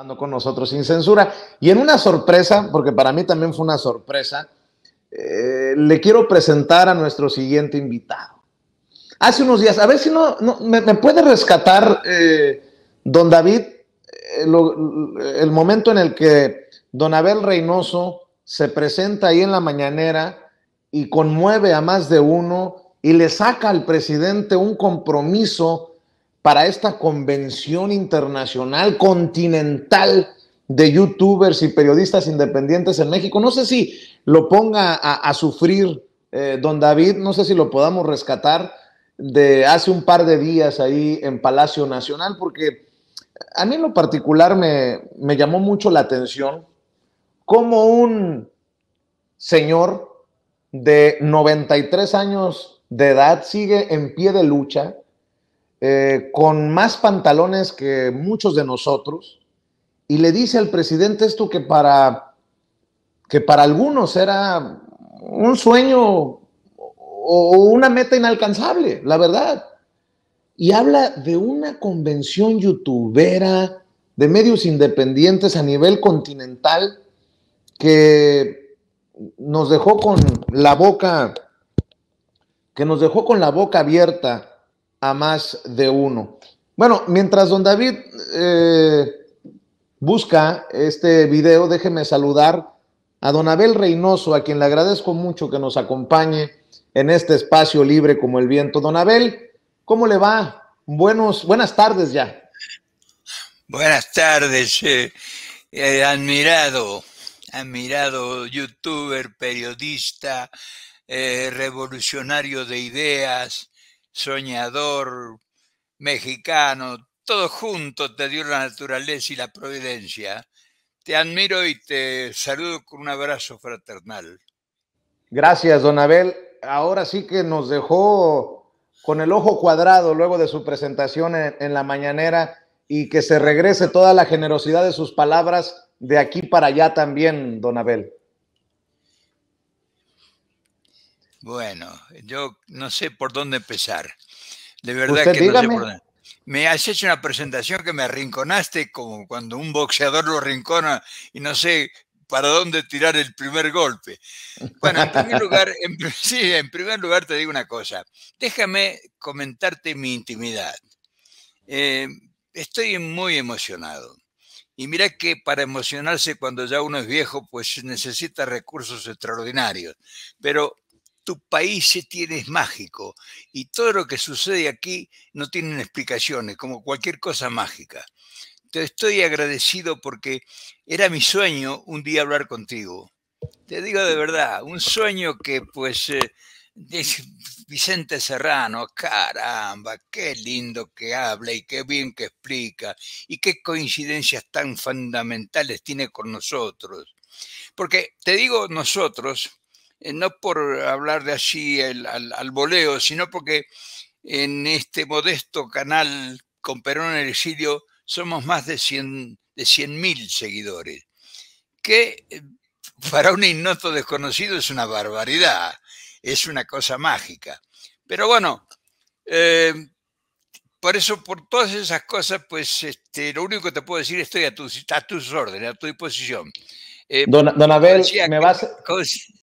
hablando con nosotros sin censura. Y en una sorpresa, porque para mí también fue una sorpresa, eh, le quiero presentar a nuestro siguiente invitado. Hace unos días, a ver si no, me, puede rescatar, eh, don David, eh, el momento en el que don Abel Reynoso se presenta ahí en la mañanera y conmueve a más de uno y le saca al presidente un compromiso para esta convención internacional, continental de youtubers y periodistas independientes en México. No sé si lo ponga a, sufrir eh, don David, no sé si lo podamos rescatar de hace un par de días ahí en Palacio Nacional, porque a mí en lo particular me, me llamó mucho la atención cómo un señor de 93 años de edad sigue en pie de lucha eh, con más pantalones que muchos de nosotros y le dice al presidente esto que para, que para algunos era un sueño o una meta inalcanzable, la verdad. Y habla de una convención youtubera de medios independientes a nivel continental que nos dejó con la boca que nos dejó con la boca abierta a más de uno. Bueno, mientras don David eh, busca este video, déjeme saludar a don Abel Reynoso, a quien le agradezco mucho que nos acompañe en este espacio libre como el viento. Don Abel, ¿cómo le va? Buenos, buenas tardes ya. Buenas tardes, eh, eh, admirado, admirado youtuber, periodista, revolucionario de ideas, soñador, mexicano, todo junto te dio la naturaleza y la providencia. Te admiro y te saludo con un abrazo fraternal. Gracias, don Abel. Ahora sí que nos dejó con el ojo cuadrado luego de su presentación en, en la mañanera y que se regrese toda la generosidad de sus palabras de aquí para allá también, don Abel. Bueno, yo no sé por dónde empezar. De verdad que Me has hecho una presentación que me arrinconaste como cuando un boxeador lo arrincona y no sé para dónde tirar el primer golpe. Bueno, en primer lugar, sí, en primer lugar te digo una cosa. Déjame comentarte mi intimidad. Eh, estoy muy emocionado. Y mira que para emocionarse cuando ya uno es viejo, pues necesita recursos extraordinarios. Pero tu país se tiene es mágico y todo lo que sucede aquí no tiene explicaciones, como cualquier cosa mágica. Te estoy agradecido porque era mi sueño un día hablar contigo. Te digo de verdad, un sueño que pues eh, Vicente Serrano, caramba, qué lindo que habla y qué bien que explica y qué coincidencias tan fundamentales tiene con nosotros. Porque te digo nosotros, eh, no por hablar de así al, al, voleo, sino porque en este modesto canal con Perón en el exilio somos más de 100 de 100.000 seguidores, que eh, para un hipnoto desconocido es una barbaridad, es una cosa mágica. Pero bueno, eh, por eso, por todas esas cosas, pues este, lo único que te puedo decir, estoy a, tu, a tus órdenes, a tu disposición. don, Abel, me vas...